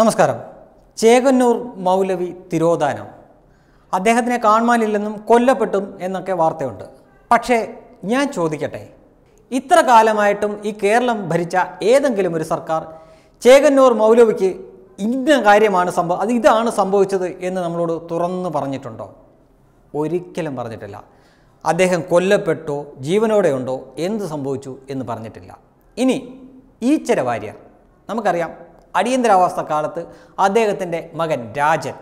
നമസ്കാരം ചേകന്നൂർ മൗലവി തിരോധാനം അദ്ദേഹത്തിനെ കാണുവാനില്ലെന്നും കൊല്ലപ്പെട്ടും എന്നൊക്കെ വാർത്തയുണ്ട് പക്ഷേ ഞാൻ ചോദിക്കട്ടെ ഇത്ര കാലമായിട്ടും ഈ കേരളം ഭരിച്ച ഏതെങ്കിലും ഒരു സർക്കാർ ചേകന്നൂർ മൗലവിക്ക് ഇന്ന കാര്യമാണ് സംഭവം അത് ഇതാണ് സംഭവിച്ചത് എന്ന് നമ്മളോട് തുറന്നു പറഞ്ഞിട്ടുണ്ടോ ഒരിക്കലും പറഞ്ഞിട്ടില്ല അദ്ദേഹം കൊല്ലപ്പെട്ടോ ജീവനോടെ ഉണ്ടോ എന്ത് സംഭവിച്ചു എന്ന് പറഞ്ഞിട്ടില്ല ഇനി ഈച്ചര വാര്യർ നമുക്കറിയാം അടിയന്തരാവസ്ഥ കാലത്ത് അദ്ദേഹത്തിൻ്റെ മകൻ രാജൻ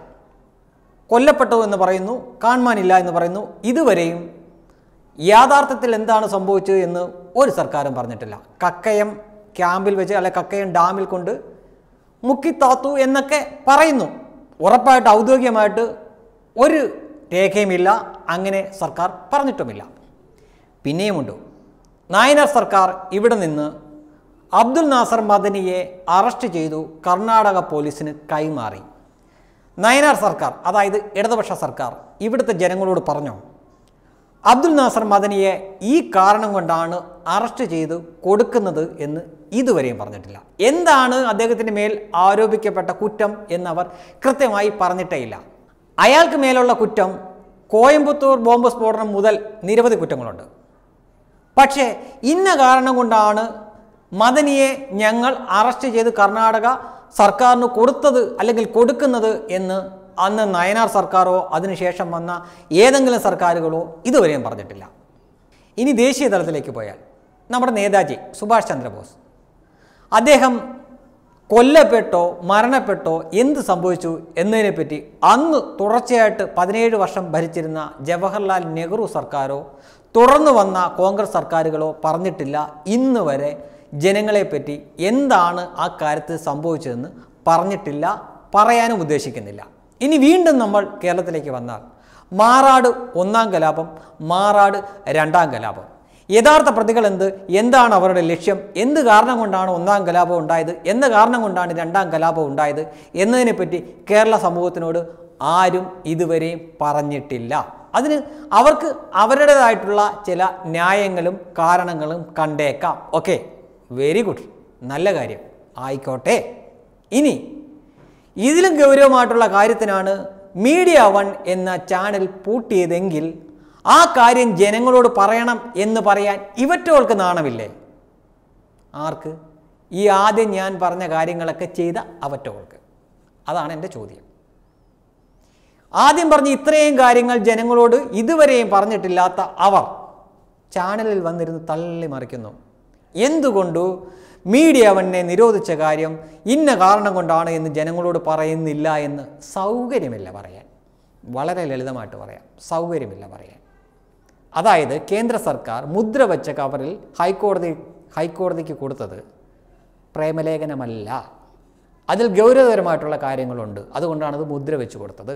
കൊല്ലപ്പെട്ടു എന്ന് പറയുന്നു കാണുവാനില്ല എന്ന് പറയുന്നു ഇതുവരെയും യാഥാർത്ഥ്യത്തിൽ എന്താണ് സംഭവിച്ചത് എന്ന് ഒരു സർക്കാരും പറഞ്ഞിട്ടില്ല കക്കയം ക്യാമ്പിൽ വെച്ച് അല്ലെ കക്കയം ഡാമിൽ കൊണ്ട് മുക്കിത്താത്തു എന്നൊക്കെ പറയുന്നു ഉറപ്പായിട്ട് ഔദ്യോഗികമായിട്ട് ഒരു രേഖയുമില്ല അങ്ങനെ സർക്കാർ പറഞ്ഞിട്ടുമില്ല പിന്നെയുമുണ്ട് നായനാർ സർക്കാർ ഇവിടെ നിന്ന് അബ്ദുൽ നാസർ മദനിയെ അറസ്റ്റ് ചെയ്തു കർണാടക പോലീസിന് കൈമാറി നയനാർ സർക്കാർ അതായത് ഇടതുപക്ഷ സർക്കാർ ഇവിടുത്തെ ജനങ്ങളോട് പറഞ്ഞു അബ്ദുൽ നാസർ മദനിയെ ഈ കാരണം കൊണ്ടാണ് അറസ്റ്റ് ചെയ്ത് കൊടുക്കുന്നത് എന്ന് ഇതുവരെയും പറഞ്ഞിട്ടില്ല എന്താണ് അദ്ദേഹത്തിൻ്റെ മേൽ ആരോപിക്കപ്പെട്ട കുറ്റം എന്നവർ കൃത്യമായി ഇല്ല അയാൾക്ക് മേലുള്ള കുറ്റം കോയമ്പത്തൂർ ബോംബ് സ്ഫോടനം മുതൽ നിരവധി കുറ്റങ്ങളുണ്ട് പക്ഷേ ഇന്ന കാരണം കൊണ്ടാണ് മദനിയെ ഞങ്ങൾ അറസ്റ്റ് ചെയ്ത് കർണാടക സർക്കാരിന് കൊടുത്തത് അല്ലെങ്കിൽ കൊടുക്കുന്നത് എന്ന് അന്ന് നയനാർ സർക്കാരോ അതിനുശേഷം വന്ന ഏതെങ്കിലും സർക്കാരുകളോ ഇതുവരെയും പറഞ്ഞിട്ടില്ല ഇനി ദേശീയ തലത്തിലേക്ക് പോയാൽ നമ്മുടെ നേതാജി സുഭാഷ് ചന്ദ്രബോസ് അദ്ദേഹം കൊല്ലപ്പെട്ടോ മരണപ്പെട്ടോ എന്ത് സംഭവിച്ചു എന്നതിനെപ്പറ്റി അന്ന് തുടർച്ചയായിട്ട് പതിനേഴ് വർഷം ഭരിച്ചിരുന്ന ജവഹർലാൽ നെഹ്റു സർക്കാരോ തുടർന്ന് വന്ന കോൺഗ്രസ് സർക്കാരുകളോ പറഞ്ഞിട്ടില്ല ഇന്ന് വരെ ജനങ്ങളെപ്പറ്റി എന്താണ് ആ കാര്യത്തിൽ സംഭവിച്ചതെന്ന് പറഞ്ഞിട്ടില്ല പറയാനും ഉദ്ദേശിക്കുന്നില്ല ഇനി വീണ്ടും നമ്മൾ കേരളത്തിലേക്ക് വന്നാൽ മാറാട് ഒന്നാം കലാപം മാറാട് രണ്ടാം കലാപം യഥാർത്ഥ പ്രതികൾ എന്ത് എന്താണ് അവരുടെ ലക്ഷ്യം എന്ത് കാരണം കൊണ്ടാണ് ഒന്നാം കലാപം ഉണ്ടായത് എന്ന കാരണം കൊണ്ടാണ് രണ്ടാം കലാപം ഉണ്ടായത് എന്നതിനെപ്പറ്റി കേരള സമൂഹത്തിനോട് ആരും ഇതുവരെയും പറഞ്ഞിട്ടില്ല അതിന് അവർക്ക് അവരുടേതായിട്ടുള്ള ചില ന്യായങ്ങളും കാരണങ്ങളും കണ്ടേക്കാം ഓക്കെ വെരി ഗുഡ് നല്ല കാര്യം ആയിക്കോട്ടെ ഇനി ഇതിലും ഗൗരവമായിട്ടുള്ള കാര്യത്തിനാണ് മീഡിയ വൺ എന്ന ചാനൽ പൂട്ടിയതെങ്കിൽ ആ കാര്യം ജനങ്ങളോട് പറയണം എന്ന് പറയാൻ ഇവറ്റോൾക്ക് നാണമില്ലേ ആർക്ക് ഈ ആദ്യം ഞാൻ പറഞ്ഞ കാര്യങ്ങളൊക്കെ ചെയ്ത അവറ്റോൾക്ക് അതാണ് എൻ്റെ ചോദ്യം ആദ്യം പറഞ്ഞ ഇത്രയും കാര്യങ്ങൾ ജനങ്ങളോട് ഇതുവരെയും പറഞ്ഞിട്ടില്ലാത്ത അവർ ചാനലിൽ വന്നിരുന്ന് തള്ളി മറിക്കുന്നു എന്തുകൊണ്ടു മീഡിയ അവനെ നിരോധിച്ച കാര്യം ഇന്ന കാരണം കൊണ്ടാണ് എന്ന് ജനങ്ങളോട് പറയുന്നില്ല എന്ന് സൗകര്യമില്ല പറയാൻ വളരെ ലളിതമായിട്ട് പറയാം സൗകര്യമില്ല പറയാൻ അതായത് കേന്ദ്ര സർക്കാർ മുദ്ര വച്ച കവറിൽ ഹൈക്കോടതി ഹൈക്കോടതിക്ക് കൊടുത്തത് പ്രേമലേഖനമല്ല അതിൽ ഗൗരവതരമായിട്ടുള്ള കാര്യങ്ങളുണ്ട് അതുകൊണ്ടാണ് അത് മുദ്ര വെച്ച് കൊടുത്തത്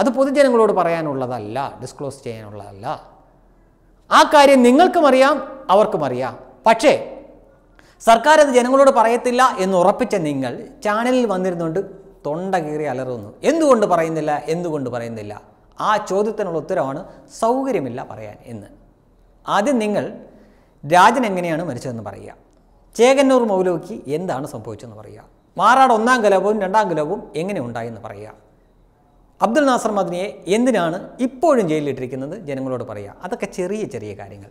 അത് പൊതുജനങ്ങളോട് പറയാനുള്ളതല്ല ഡിസ്ക്ലോസ് ചെയ്യാനുള്ളതല്ല ആ കാര്യം നിങ്ങൾക്കും അറിയാം അവർക്കും അറിയാം പക്ഷേ സർക്കാർ അത് ജനങ്ങളോട് പറയത്തില്ല എന്ന് ഉറപ്പിച്ച നിങ്ങൾ ചാനലിൽ വന്നിരുന്നുകൊണ്ട് തൊണ്ട കീറി അലറുന്നു എന്തുകൊണ്ട് പറയുന്നില്ല എന്തുകൊണ്ട് പറയുന്നില്ല ആ ചോദ്യത്തിനുള്ള ഉത്തരവാണ് സൗകര്യമില്ല പറയാൻ എന്ന് ആദ്യം നിങ്ങൾ രാജൻ എങ്ങനെയാണ് മരിച്ചതെന്ന് പറയുക ചേകന്നൂർ മൗലവിക്ക് എന്താണ് സംഭവിച്ചതെന്ന് പറയുക മാറാട് ഒന്നാം കലാപവും രണ്ടാം കലാപവും എങ്ങനെ ഉണ്ടായെന്ന് പറയുക അബ്ദുൽ നാസർ മദിനിയെ എന്തിനാണ് ഇപ്പോഴും ജയിലിലിട്ടിരിക്കുന്നത് ജനങ്ങളോട് പറയുക അതൊക്കെ ചെറിയ ചെറിയ കാര്യങ്ങൾ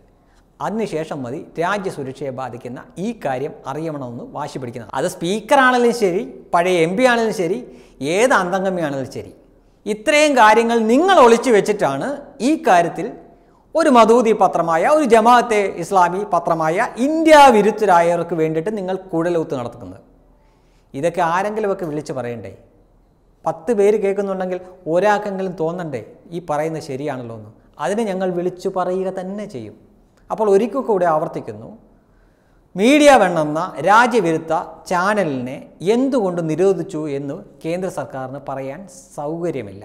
അതിനുശേഷം മതി രാജ്യസുരക്ഷയെ ബാധിക്കുന്ന ഈ കാര്യം അറിയണമെന്ന് വാശി പിടിക്കുന്നത് അത് സ്പീക്കറാണെങ്കിലും ശരി പഴയ എം പി ആണെങ്കിലും ശരി ഏത് അന്തംഗമിയാണെങ്കിലും ശരി ഇത്രയും കാര്യങ്ങൾ നിങ്ങൾ ഒളിച്ചു വെച്ചിട്ടാണ് ഈ കാര്യത്തിൽ ഒരു മധൂതി പത്രമായ ഒരു ജമാഅത്തെ ഇസ്ലാമി പത്രമായ ഇന്ത്യ വിരുദ്ധരായവർക്ക് വേണ്ടിയിട്ട് നിങ്ങൾ കുഴലൂത്ത് നടത്തുന്നത് ഇതൊക്കെ ആരെങ്കിലുമൊക്കെ വിളിച്ച് പറയണ്ടേ പത്ത് പേര് കേൾക്കുന്നുണ്ടെങ്കിൽ ഒരാൾക്കെങ്കിലും തോന്നണ്ടേ ഈ പറയുന്നത് ശരിയാണല്ലോ എന്ന് അതിനെ ഞങ്ങൾ വിളിച്ചു പറയുക തന്നെ ചെയ്യും അപ്പോൾ ഒരിക്കൽ കൂടെ ആവർത്തിക്കുന്നു മീഡിയ വേണമെന്ന രാജ്യവിരുദ്ധ ചാനലിനെ എന്തുകൊണ്ട് നിരോധിച്ചു എന്ന് കേന്ദ്ര സർക്കാരിന് പറയാൻ സൗകര്യമില്ല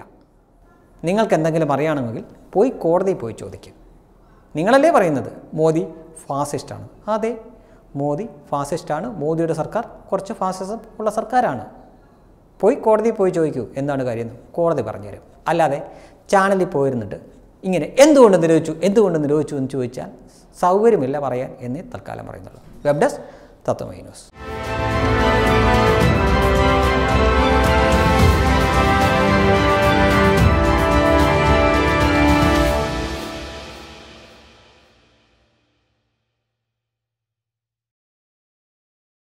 നിങ്ങൾക്ക് എന്തെങ്കിലും അറിയണമെങ്കിൽ പോയി കോടതിയിൽ പോയി ചോദിക്കും നിങ്ങളല്ലേ പറയുന്നത് മോദി ഫാസിസ്റ്റാണ് അതെ മോദി ഫാസിസ്റ്റാണ് മോദിയുടെ സർക്കാർ കുറച്ച് ഫാസിസം ഉള്ള സർക്കാരാണ് പോയി കോടതിയിൽ പോയി ചോദിക്കൂ എന്താണ് കാര്യം കോടതി പറഞ്ഞുതരും അല്ലാതെ ചാനലിൽ പോയിരുന്നിട്ട് ഇങ്ങനെ എന്തുകൊണ്ട് നിരോധിച്ചു എന്തുകൊണ്ട് നിരോധിച്ചു എന്ന് ചോദിച്ചാൽ സൗകര്യമില്ല പറയാൻ എന്നേ തൽക്കാലം പറയുന്നുള്ളൂ വെബ് ഡെസ്ക് തത്വമൈ ന്യൂസ്